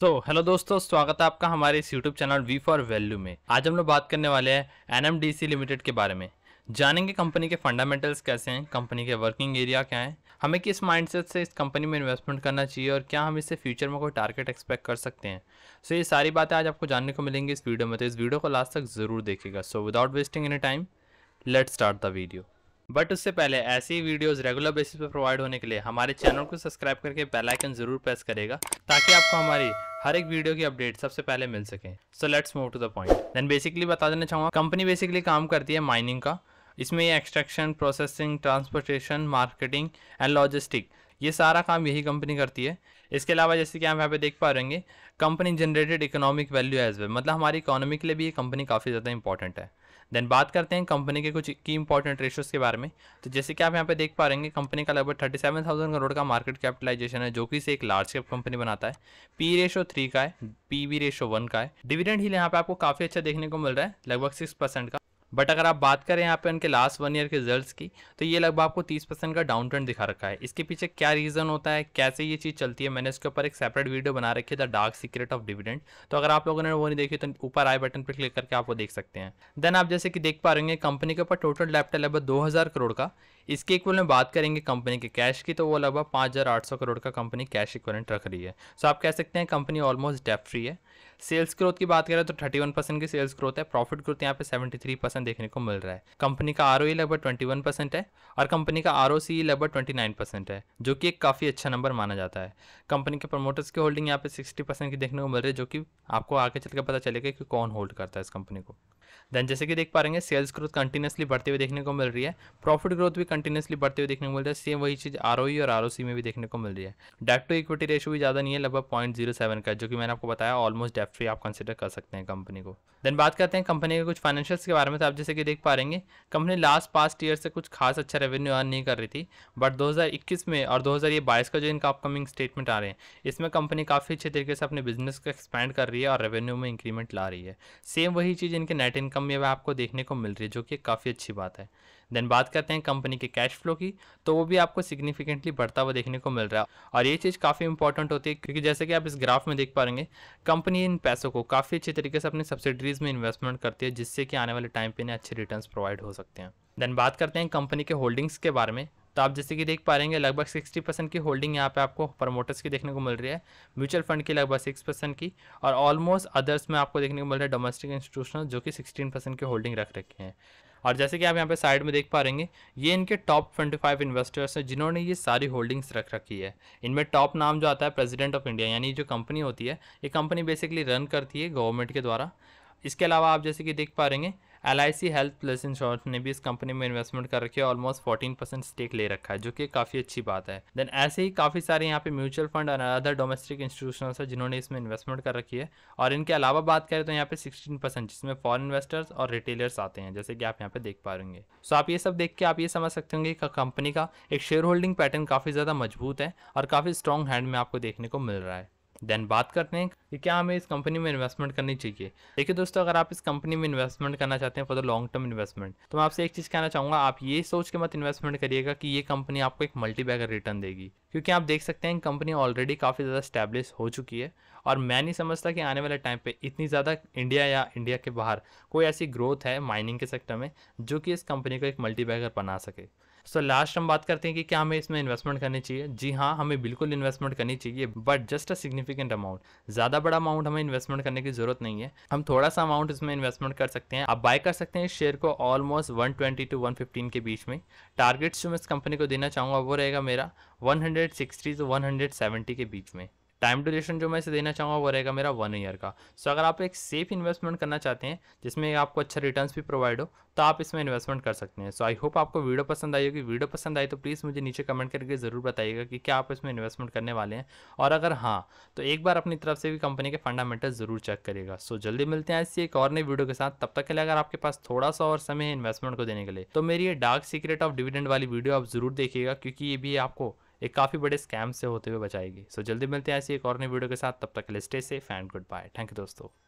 तो हेलो दोस्तों स्वागत है आपका हमारे इस YouTube channel we for value में आज हम लोग बात करने वाले हैं एन लिमिटेड के बारे में जानेंगे कंपनी के फंडामेंटल्स कैसे हैं कंपनी के वर्किंग एरिया क्या है हमें किस माइंडसेट से इस कंपनी में इन्वेस्टमेंट करना चाहिए और क्या हम इससे फ्यूचर में कोई टारगेट एक्सपेक्ट कर सकते हैं सो so, ये सारी बातें आज आपको जानने को मिलेंगी इस वीडियो में तो इस वीडियो को लास्ट तक ज़रूर देखेगा so without wasting any time let start the video but उससे पहले ऐसी वीडियोस रेगुलर बेसिस पर प्रोवाइड होने के लिए हमारे चैनल को सब्सक्राइब करके बेल आइकन जरूर प्रेस करेगा ताकि आपको हमारी हर एक वीडियो की अपडेट सबसे पहले मिल सके so let's move to the point then basically बता देना चाहूँगा कंपनी बेसिकली काम करती है माइनिंग का इसमें extraction processing transportation marketing and logistic ये सारा काम यही कंपनी करती है इसके अलावा जैसे कि आप यहाँ पे देख पा रहेंगे company generated economic value as well मतलब हमारी इकोनॉमी के लिए भी ये कंपनी काफ़ी ज़्यादा इंपॉर्टेंट है देन बात करते हैं कंपनी के कुछ की इंपॉर्टेंट रेशियोज़ के बारे में तो जैसे कि आप यहाँ पे देख पा रहे कंपनी का लगभग थर्टी सेवन थाउजेंड करोड़ का मार्केट कैपिटलाइजेशन है जो कि इसे एक लार्ज कैप कंपनी बनाता है पी रेशो थ्री का है पी बी रेशो वन का है डिविडेंड हिल यहाँ पे आपको काफ़ी अच्छा देखने को मिल रहा है लगभग सिक्स परसेंट का बट अगर आप बात करें यहाँ पे उनके लास्ट वन ईयर के रिजल्ट्स की तो ये लगभग आपको 30 परसेंट का डाउन ट्रेंड दिखा रखा है इसके पीछे क्या रीज़न होता है कैसे ये चीज़ चलती है मैंने इसके ऊपर एक सेपरेट वीडियो बना रखी है the dark secret of dividend तो अगर आप लोगों ने वो नहीं देखी तो ऊपर आई बटन पर क्लिक करके आप वो देख सकते हैं देन आप जैसे कि देख पा रहे कंपनी के ऊपर टोटल लैपटॉप लगभग दो करोड़ का इसके इक्वल में बात करेंगे कंपनी के कैश की तो वो लगभग पाँच करोड़ का कंपनी कैश इक्वलेंट रख रही है सो आप कह सकते हैं कंपनी ऑलमोस्ट डेप फ्री है सेल्स ग्रोथ की बात करें तो 31 परसेंट की सेल्स ग्रोथ है प्रॉफिट ग्रोथ यहाँ पे 73 परसेंट देखने को मिल रहा है कंपनी का आर लगभग 21 परसेंट है और कंपनी का आर लगभग 29 परसेंट है जो कि एक काफ़ी अच्छा नंबर माना जाता है कंपनी के प्रमोटर्स की होल्डिंग यहाँ पे 60 परसेंट की देखने को मिल रही है जो कि आपको आगे चलकर पता चलेगा कि कौन होल्ड करता है इस कंपनी को देन जैसे कि देख पा रहे हैं सेल्स ग्रोथ कंटिन्यूसली बढ़ते हुए देखने को मिल रही है प्रॉफिट ग्रोथ भी कंटिन्यूसली बढ़ते हुए देखने को मिल रहा है सेम वही चीज़ आर और आर में भी देखने को मिल रही है डेट टू इक्विटी रेशो भी ज़्यादा नहीं है लगभग पॉइंट का जो कि मैंने आपको बताया ऑलमोस्ट ऑलमोस्ट डेप्ट फ्री आप कंसिडर कर सकते हैं कंपनी को देन बात करते हैं कंपनी के कुछ फाइनेंशियल्स के बारे में तो आप जैसे कि देख पा रहेंगे कंपनी लास्ट पास्ट ईयर से कुछ खास अच्छा रेवेन्यू अर्न नहीं कर रही थी बट 2021 में और 2022 का जो इनका अपकमिंग स्टेटमेंट आ रहे हैं इसमें कंपनी काफ़ी अच्छे तरीके से अपने बिजनेस को एक्सपैंड कर रही है और रेवेन्यू में इंक्रीमेंट ला रही है सेम वही चीज़ इनके नेट इनकम में आपको देखने को मिल रही है जो कि काफ़ी अच्छी बात है देन बात करते हैं कंपनी के कैश फ्लो की तो वो भी आपको सिग्निफिकेंटली बढ़ता हुआ देखने को मिल रहा है और ये चीज़ काफ़ी इंपॉर्टेंट होती है क्योंकि जैसे कि आप इस ग्राफ में देख पा रहे कंपनी इन पैसों को काफ़ी अच्छे तरीके से अपनी सब्सिडीज में इन्वेस्टमेंट करती है जिससे कि आने वाले टाइम पर इन्हें अच्छे रिटर्न प्रोवाइड हो सकते हैं देन बात करते हैं कंपनी के होल्डिंग्स के बारे में तो आप जैसे कि देख पा रहे हैं लगभग 60 परसेंट की होल्डिंग यहाँ पे आपको प्रमोटर्स की देखने को मिल रही है म्यूचुअल फंड की लगभग 6 परसेंट की और ऑलमोस्ट अदर्स में आपको देखने को मिल रहा है डोमेस्टिक इंस्टीट्यूशनल जो कि 16 परसेंट की होल्डिंग रख रखे हैं और जैसे कि आप यहाँ पे साइड में देख पा रहे हैं ये इनके टॉप 25 इन्वेस्टर्स हैं जिन्होंने ये सारी होल्डिंग्स रख रखी है इनमें टॉप नाम जो आता है प्रेसिडेंट ऑफ इंडिया यानी जो कंपनी होती है ये कंपनी बेसिकली रन करती है गवर्नमेंट के द्वारा इसके अलावा आप जैसे कि देख पा रहे L I C health plus insurance ने भी इस कंपनी में इन्वेस्टमेंट कर रखी है ऑलमोस्ट फोर्टीन परसेंट स्टेक ले रखा है जो कि काफ़ी अच्छी बात है देन ऐसे ही काफ़ी सारे यहाँ पे म्यूचुअल फंड और अदर डोमेस्टिक इंस्टीट्यूशन है जिन्होंने इसमें इन्वेस्टमेंट कर रखी है और इनके अलावा बात करें तो यहाँ पे सिक्सटीन परसेंट जिसमें फॉरन इन्वेस्टर्स और रिटेलर्स आते हैं जैसे कि आप यहाँ पे देख पा रहे सो आप ये सब देख के आप ये समझ सकते होंगे कि कंपनी का एक शेयर होल्डिंग पैटर्न काफ़ी ज़्यादा मजबूत है और काफ़ी स्ट्रॉन्ग हैंड में आपको देखने को मिल रहा है देन बात करते हैं कि क्या हमें इस कंपनी में इन्वेस्टमेंट करनी चाहिए देखिए दोस्तों अगर आप इस कंपनी में इन्वेस्टमेंट करना चाहते हैं for the long term investment तो मैं आपसे एक चीज़ कहना चाहूँगा आप ये सोच के मत इन्वेस्टमेंट करिएगा कि ये कंपनी आपको एक मल्टी बैगर रिटर्न देगी क्योंकि आप देख सकते हैं कंपनी ऑलरेडी काफ़ी ज़्यादा स्टैब्लिश हो चुकी है और मैं नहीं समझता कि आने वाले टाइम पे इतनी ज़्यादा इंडिया या इंडिया के बाहर कोई ऐसी ग्रोथ है माइनिंग के सेक्टर में जो कि इस कंपनी को एक मल्टी बैगर बना सके सो लास्ट हम बात करते हैं कि क्या हमें इसमें इन्वेस्टमेंट करनी चाहिए जी हाँ हमें बिल्कुल इन्वेस्टमेंट करनी चाहिए but just a significant amount ज़्यादा बड़ा अमाउंट हमें इन्वेस्टमेंट करने की जरूरत नहीं है हम थोड़ा सा अमाउंट इसमें इन्वेस्टमेंट कर सकते हैं आप बाय कर सकते हैं इस शेयर को almost one twenty to one fifteen के बीच में टारगेट्स जो मैं इस कंपनी को देना चाहूँगा वो रहेगा मेरा one hundred sixty to one hundred seventy के बीच में टाइम ड्यूरेशन जो मैं इसे देना चाहूँगा वो रहेगा मेरा वन ईयर का सो so, अगर आप एक सेफ इन्वेस्टमेंट करना चाहते हैं जिसमें आपको अच्छा रिटर्न भी प्रोवाइड हो तो आप इसमें इन्वेस्टमेंट कर सकते हैं सो आई होप आपको वीडियो पसंद आई होगी वीडियो पसंद आई तो प्लीज़ मुझे नीचे कमेंट करके ज़रूर बताइएगा कि क्या आप इसमें इन्वेस्टमेंट करने वाले हैं और अगर हाँ तो एक बार अपनी तरफ से भी कंपनी के फंडामेंटल ज़रूर चेक करिएगा सो so, जल्दी मिलते हैं ऐसी एक और नई वीडियो के साथ तब तक के लिए अगर आपके पास थोड़ा सा और समय है इन्वेस्टमेंट को देने के लिए तो मेरी ये डार्क सीक्रेट ऑफ डिविडेंड वाली वीडियो आप ज़रूर देखिएगा क्योंकि ये भी आपको एक काफ़ी बड़े स्कैम से होते हुए बचाएगी सो so, जल्दी मिलते हैं ऐसी एक और नई वीडियो के साथ तब तक लिस्टे से stay safe and good bye thank you दोस्तों